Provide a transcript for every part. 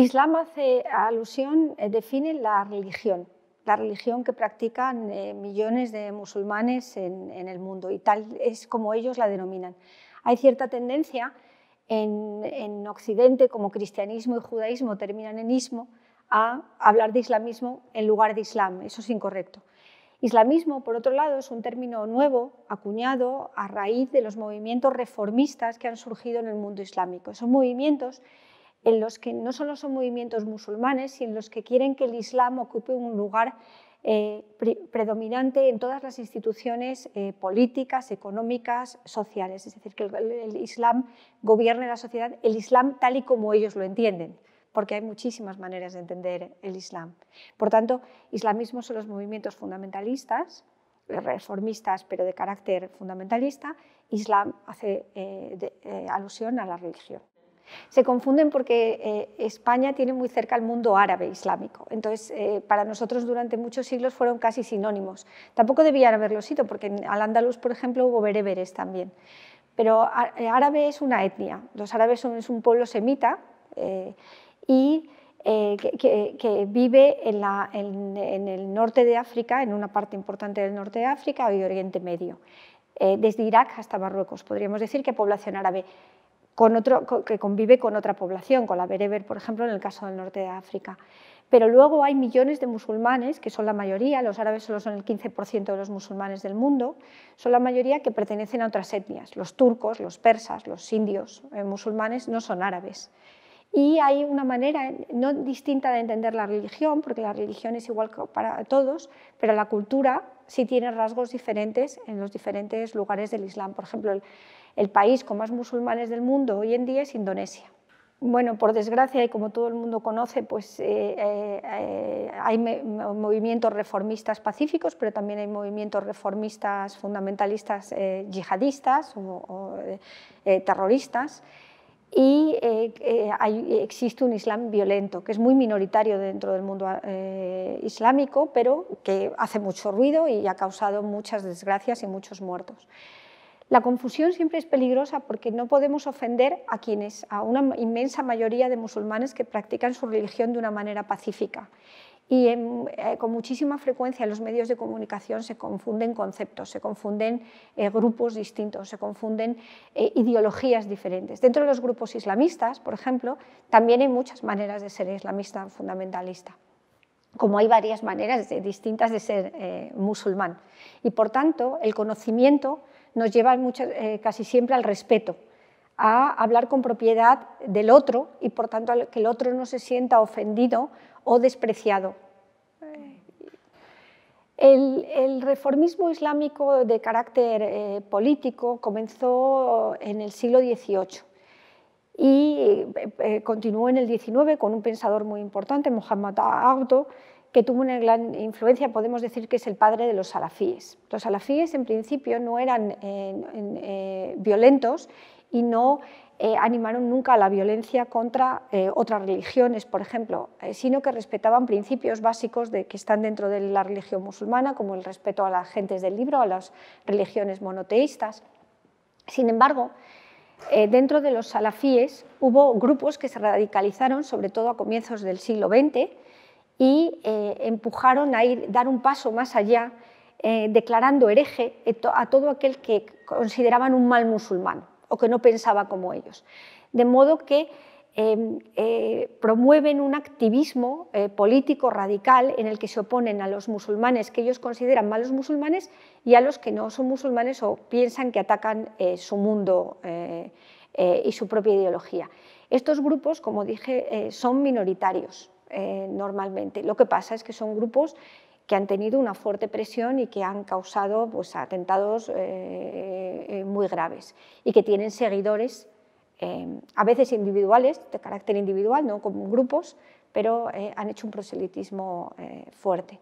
Islam hace alusión, eh, define la religión, la religión que practican eh, millones de musulmanes en, el mundo y tal es como ellos la denominan. Hay cierta tendencia en, Occidente, como cristianismo y judaísmo terminan en ismo, a hablar de islamismo en lugar de islam. Eso es incorrecto. Islamismo, por otro lado, es un término nuevo, acuñado a raíz de los movimientos reformistas que han surgido en el mundo islámico. Son movimientos en los que no solo son movimientos musulmanes, sino en los que quieren que el Islam ocupe un lugar eh, predominante en todas las instituciones eh, políticas, económicas, sociales. Es decir, que el, Islam gobierne la sociedad, el Islam tal y como ellos lo entienden, porque hay muchísimas maneras de entender el Islam. Por tanto, islamismo son los movimientos fundamentalistas, reformistas, pero de carácter fundamentalista. Islam hace eh, alusión a la religión. Se confunden porque eh, España tiene muy cerca al mundo árabe islámico, entonces eh, para nosotros durante muchos siglos fueron casi sinónimos. Tampoco debían haberlo sido, porque al Andaluz, por ejemplo, hubo bereberes también. Pero eh, árabe es una etnia, los árabes son, un pueblo semita y que, vive en, el norte de África, en una parte importante del norte de África y Oriente Medio, desde Irak hasta Marruecos, podríamos decir que población árabe que convive con otra población, con la bereber, por ejemplo, en el caso del norte de África. Pero luego hay millones de musulmanes, que son la mayoría, los árabes solo son el 15% de los musulmanes del mundo, son la mayoría que pertenecen a otras etnias. Los turcos, los persas, los indios eh, musulmanes no son árabes. Y hay una manera no distinta de entender la religión, porque la religión es igual para todos, pero la cultura sí tiene rasgos diferentes en los diferentes lugares del Islam. Por ejemplo, el país con más musulmanes del mundo hoy en día es Indonesia. Bueno, por desgracia, y como todo el mundo conoce, pues eh, eh, hay movimientos reformistas pacíficos, pero también hay movimientos reformistas fundamentalistas eh, yihadistas o, terroristas. Y existe un Islam violento, que es muy minoritario dentro del mundo islámico, pero que hace mucho ruido y ha causado muchas desgracias y muchos muertos. La confusión siempre es peligrosa porque no podemos ofender a quienes, a una inmensa mayoría de musulmanes que practican su religión de una manera pacífica. Y eh, con muchísima frecuencia en los medios de comunicación se confunden conceptos, se confunden eh, grupos distintos, se confunden eh, ideologías diferentes. Dentro de los grupos islamistas, por ejemplo, también hay muchas maneras de ser islamista fundamentalista como hay varias maneras distintas de ser musulmán. Y por tanto, el conocimiento nos lleva eh, casi siempre al respeto, a hablar con propiedad del otro y por tanto que el otro no se sienta ofendido o despreciado. El, reformismo islámico de carácter eh, político comenzó en el siglo XVIII y eh, continuó en el XIX con un pensador muy importante, Muhammad Auto, que tuvo una gran influencia, podemos decir que es el padre de los salafíes. Los salafíes en principio no eran eh, eh, violentos y no eh, animaron nunca a la violencia contra otras religiones, por ejemplo, sino que respetaban principios básicos de, que están dentro de la religión musulmana, como el respeto a las gentes del libro, a las religiones monoteístas. Sin embargo, dentro de los salafíes hubo grupos que se radicalizaron, sobre todo a comienzos del siglo XX, y eh, empujaron a ir, dar un paso más allá, eh, declarando hereje a todo aquel que consideraban un mal musulmán o que no pensaba como ellos. De modo que em, eh, promueven un activismo político radical en el que se oponen a los musulmanes que ellos consideran malos musulmanes y a los que no son musulmanes o piensan que atacan su mundo y su propia ideología. Estos grupos, como dije, son minoritarios eh, normalmente. Lo que pasa es que son grupos que han tenido una fuerte presión y que han causado pues, atentados eh, eh, muy graves y que tienen seguidores, a veces individuales, de carácter individual, no como grupos, pero han hecho un proselitismo fuerte.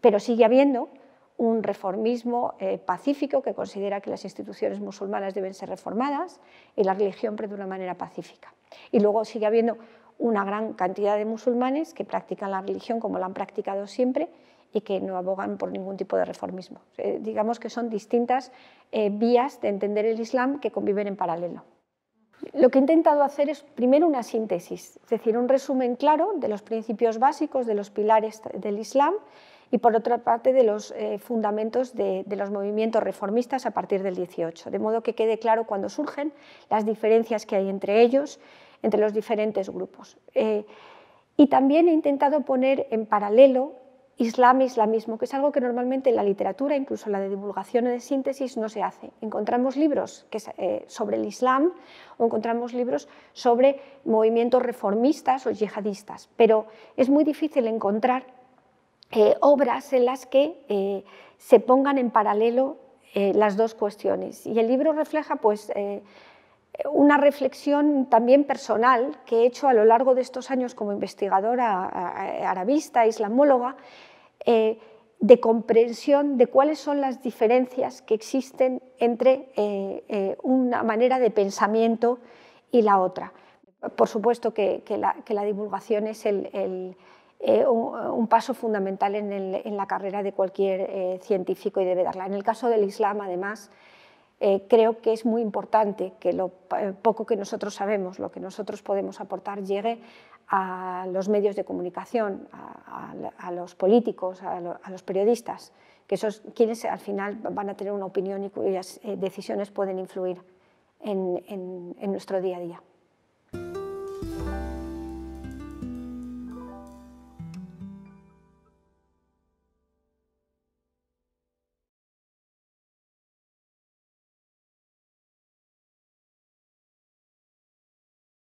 Pero sigue habiendo un reformismo pacífico que considera que las instituciones musulmanas deben ser reformadas y la religión de una manera pacífica. Y luego sigue habiendo una gran cantidad de musulmanes que practican la religión como la han practicado siempre y que no abogan por ningún tipo de reformismo. Eh, digamos que son distintas eh, vías de entender el Islam que conviven en paralelo. Lo que he intentado hacer es primero una síntesis, es decir, un resumen claro de los principios básicos, de los pilares del Islam y por otra parte de los eh, fundamentos de, de, los movimientos reformistas a partir del 18, de modo que quede claro cuando surgen las diferencias que hay entre ellos entre los diferentes grupos. Eh, y también he intentado poner en paralelo Islam e islamismo, que es algo que normalmente en la literatura, incluso la de divulgación de síntesis, no se hace. Encontramos libros que, eh, sobre el Islam o encontramos libros sobre movimientos reformistas o yihadistas, pero es muy difícil encontrar eh, obras en las que se pongan en paralelo las dos cuestiones. Y el libro refleja pues, una reflexión también personal que he hecho a lo largo de estos años como investigadora arabista, islamóloga, eh, de comprensión de cuáles son las diferencias que existen entre eh, eh, una manera de pensamiento y la otra. Por supuesto que, la, divulgación es un, paso fundamental en, la carrera de cualquier científico y debe darla. En el caso del Islam, además, eh, creo que es muy importante que lo eh, poco que nosotros sabemos, lo que nosotros podemos aportar, llegue a los medios de comunicación, a, los políticos, a, los periodistas, que son quienes al final van a tener una opinión y cuyas eh, decisiones pueden influir en nuestro día a día.